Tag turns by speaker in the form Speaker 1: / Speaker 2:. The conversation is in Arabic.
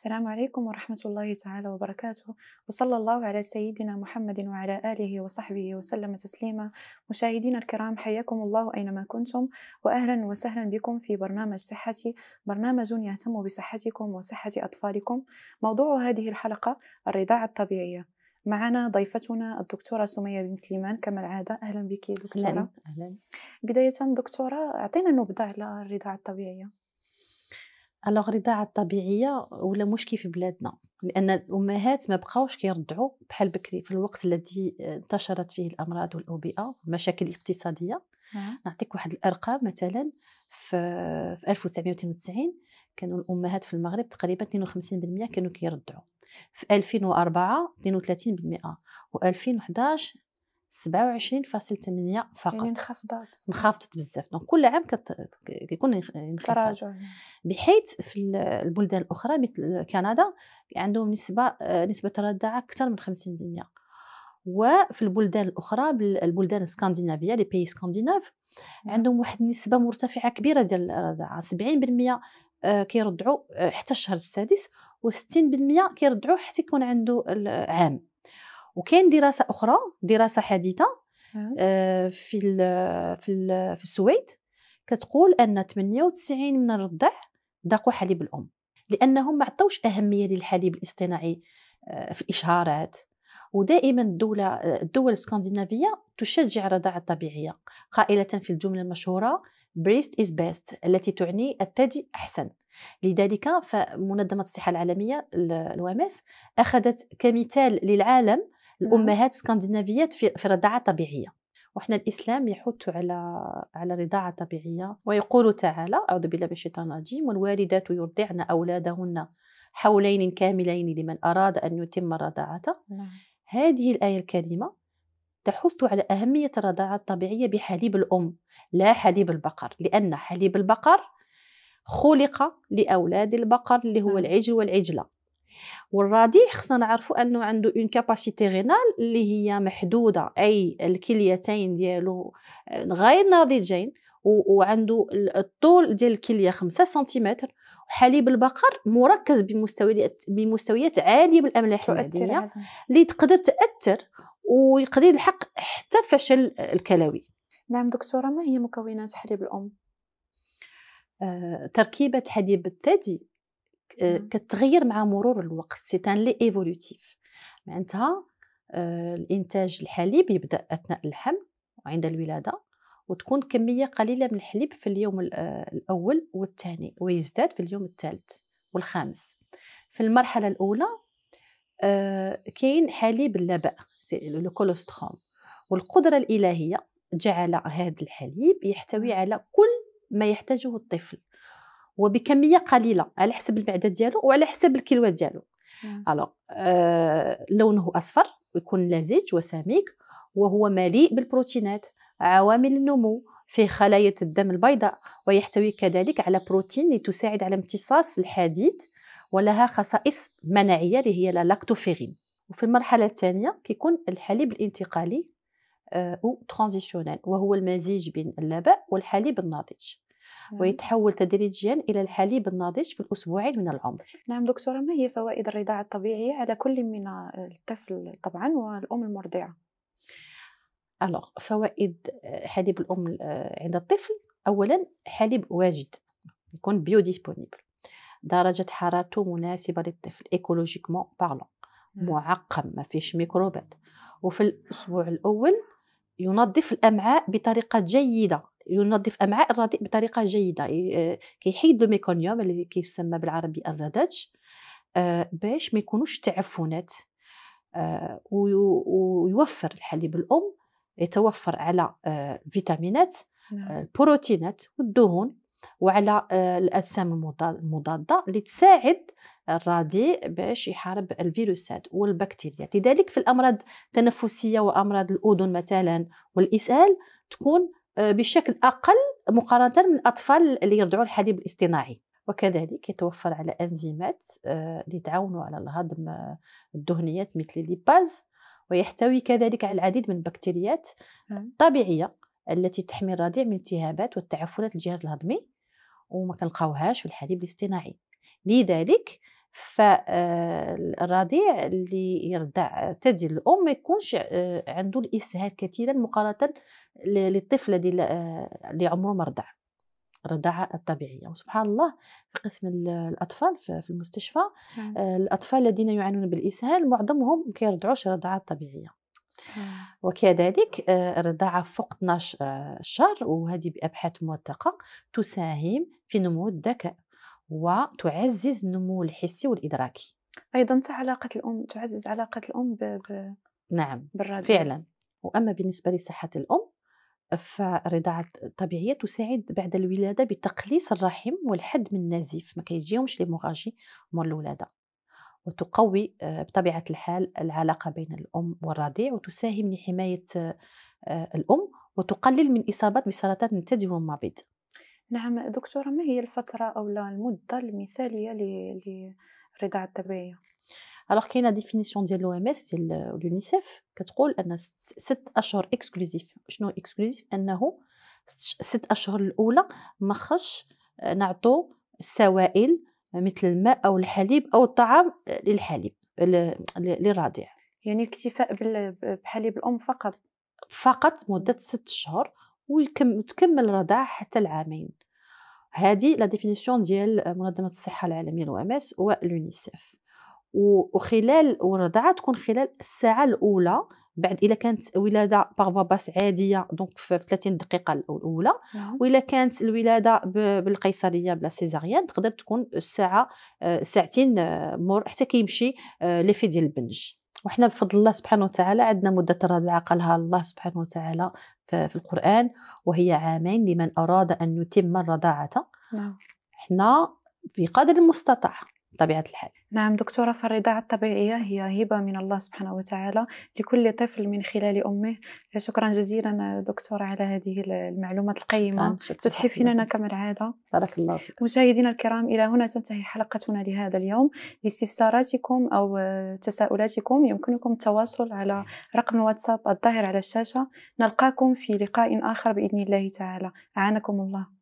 Speaker 1: السلام عليكم ورحمة الله تعالى وبركاته وصلى الله على سيدنا محمد وعلى آله وصحبه وسلم تسليما مشاهدينا الكرام حياكم الله أينما كنتم وأهلا وسهلا بكم في برنامج صحتي برنامج يهتم بصحتكم وصحة أطفالكم موضوع هذه الحلقة الرضاعة الطبيعية معنا ضيفتنا الدكتورة سمية بن سليمان كما العادة أهلا بك دكتورة أهلا أهلا بداية دكتورة أعطينا نبذة على الرضاعة الطبيعية
Speaker 2: الوغ الرضاعه الطبيعيه ولا مشكل في بلادنا لان الامهات ما بقاوش كيرضعوا بحال بكري في الوقت الذي آه، انتشرت فيه الامراض والاوبئه المشاكل الاقتصاديه نعم. نعطيك واحد الارقام مثلا في, في 1992 كانوا الامهات في المغرب تقريبا 52% كانوا كيرضعوا في 2004 32% و2011 27.8 فقط يعني انخفضت انخفضت بزاف دونك كل عام كيكون تراجع بحيث في البلدان الاخرى مثل كندا عندهم نسبه آه، نسبه الرداعه اكثر من 50% وفي البلدان الاخرى البلدان الاسكندنافيه لي بي سكندناف نعم. عندهم واحد النسبه مرتفعه كبيره ديال الرضاعة 70% آه، كيرضعوا آه، حتى الشهر السادس و60% كيرضعوا حتى يكون عنده العام وكاين دراسه اخرى دراسه حديثه نعم. آه، في الـ في الـ في السويد كتقول ان 98 من الرضع ذاقوا حليب الام لانهم ما عطاوش اهميه للحليب الاصطناعي آه، في الاشهارات ودائما الدولة الدول السكندنافية تشجع الرضاعة الطبيعية قائلة في الجملة المشهورة بريست إز بيست التي تعني الثدي أحسن لذلك فمنظمة الصحة العالمية الواماس أخذت كمثال للعالم نعم. الامهات السكندنافيات في, في رضاعه طبيعيه وحنا الاسلام يحث على على رضاعه طبيعيه ويقول تعالى اعوذ بالله من الشيطان الرجيم والوالدات يرضعن اولادهن حولين كاملين لمن اراد ان يتم رضاعته نعم. هذه الايه الكريمه تحث على اهميه الرضاعه الطبيعيه بحليب الام لا حليب البقر لان حليب البقر خلق لاولاد البقر اللي هو نعم. العجل والعجله والرضيع خصنا نعرفوا انه عنده اون كاباسيتي رينال اللي هي محدوده اي الكليتين ديالو آه، غير ناضجين وعنده الطول ديال الكليه 5 سنتيمتر وحليب البقر مركز بمستويات بمستويات عاليه بالاملاح المعدنيه اللي تقدر تاثر ويقدر يلحق حتى فشل الكلوي نعم دكتوره ما هي مكونات حليب الام آه، تركيبه حليب الثدي آه، كتغير مع مرور الوقت سي ان لي ايفولوتيف معناتها آه، الانتاج الحليب يبدا اثناء الحمل وعند الولاده وتكون كميه قليله من الحليب في اليوم آه، الاول والثاني ويزداد في اليوم الثالث والخامس في المرحله الاولى كاين حليب اللبأ لو كولوستروم والقدره الالهيه جعل هذا الحليب يحتوي على كل ما يحتاجه الطفل وبكميه قليله على حسب المعده ديالو وعلى حسب الكلوه ديالو الو آه لونه اصفر ويكون لزج وسميك وهو مليء بالبروتينات عوامل النمو فيه خلايا الدم البيضاء ويحتوي كذلك على بروتين لتساعد على امتصاص الحديد ولها خصائص مناعيه اللي هي لاكتوفيرين وفي المرحله الثانيه كيكون الحليب الانتقالي آه، او ترانزيشنال وهو المزيج بين اللبن والحليب الناضج نعم. ويتحول تدريجيا إلى الحليب الناضج في الأسبوعين من العمر
Speaker 1: نعم دكتورة ما هي فوائد الرضاعة الطبيعية على كل من الطفل طبعا والأم المرضعة؟
Speaker 2: ألوغ فوائد آه، حليب الأم آه، عند الطفل أولا حليب واجد يكون بيو ديسبونيبل درجة حرارته مناسبة للطفل ايكولوجيكمون نعم. بارلون معقم ما فيش ميكروبات وفي الأسبوع الأول ينظف الأمعاء بطريقة جيدة ينظف امعاء الرديء بطريقه جيده آه، كيحيد الميكونيوم اللي كيسمى بالعربي الردج آه، باش ما يكونوش تعفنات آه، ويوفر الحليب الام يتوفر على فيتامينات نعم. البروتينات والدهون وعلى الاجسام المضاده اللي تساعد الرضيع باش يحارب الفيروسات والبكتيريا لذلك في الامراض التنفسيه وامراض الاذن مثلا والاسهال تكون آه، بشكل اقل مقارنه من الاطفال اللي يرضعوا الحليب الاصطناعي وكذلك يتوفر على انزيمات آه، تعاونوا على الهضم الدهنيات مثل الليباز ويحتوي كذلك على العديد من البكتيريات نعم. الطبيعيه التي تحمي الرضيع من التهابات والتعفنات الجهاز الهضمي وما كنلقاوهاش في الحليب الاصطناعي لذلك فالرضيع آه، اللي يرضع تدي الام ما يكونش آه، عنده الاسهال كثيرا مقارنه للطفل آه، اللي عمره ما رضع الرضاعة الطبيعية وسبحان الله في قسم الأطفال في المستشفى نعم. الأطفال الذين يعانون بالإسهال معظمهم ما كيرضعوش الرضاعة الطبيعية وكذلك الرضاعة فوق 12 شهر وهذه بأبحاث موثقة تساهم في نمو الذكاء وتعزز النمو الحسي والادراكي
Speaker 1: ايضا علاقه الام تعزز علاقه الام ب... ب...
Speaker 2: نعم بالرضيع فعلا واما بالنسبه لصحه الام فالرضاعة الطبيعية تساعد بعد الولادة بتقليص الرحم والحد من النزيف ما كيجيهمش موراجي مور الولادة وتقوي آه، بطبيعة الحال العلاقة بين الأم والرضيع وتساهم لحماية آه، الأم وتقلل من إصابات بسرطان الثدي والمبيض
Speaker 1: نعم دكتورة ما هي الفترة أو المدة المثالية للرضاعة الطبيعية؟
Speaker 2: الوغ كاينه ديفينيسيون ديال لو ام اس ديال اليونيسيف كتقول ان ست اشهر اكسكلوزيف شنو اكسكلوزيف انه ست اشهر الاولى ما خصش نعطو السوائل مثل الماء او الحليب او الطعام للحليب للرضيع يعني الاكتفاء بحليب الام فقط فقط مده ست اشهر وتكمل الرضاعة حتى العامين هذه لا ديفينيسيون ديال منظمة الصحة العالمية الأو إم إس واليونيسيف وخلال والرضاعة تكون خلال الساعة الأولى بعد الا كانت ولاده باغ باس عاديه دونك في 30 دقيقه الاولى نعم. والا كانت الولاده بالقيصريه بلا سيزاريان تقدر تكون الساعه آه، ساعتين آه، مور حتى كيمشي آه، ليفي ديال البنج وحنا بفضل الله سبحانه وتعالى عندنا مدة رضاعة قالها الله سبحانه وتعالى في القرآن وهي عامين لمن أراد أن يتم الرضاعة نعم. حنا بقدر المستطاع بطبيعة الحال
Speaker 1: نعم دكتورة فالرضاعة الطبيعية هي هبة من الله سبحانه وتعالى لكل طفل من خلال أمه شكرا جزيلا دكتورة على هذه المعلومات القيمة تسحفيننا كما العادة
Speaker 2: بارك الله فيك
Speaker 1: مشاهدينا الكرام إلى هنا تنتهي حلقتنا لهذا اليوم لاستفساراتكم أو تساؤلاتكم يمكنكم التواصل على رقم واتساب الظاهر على الشاشة نلقاكم في لقاء آخر بإذن الله تعالى أعانكم الله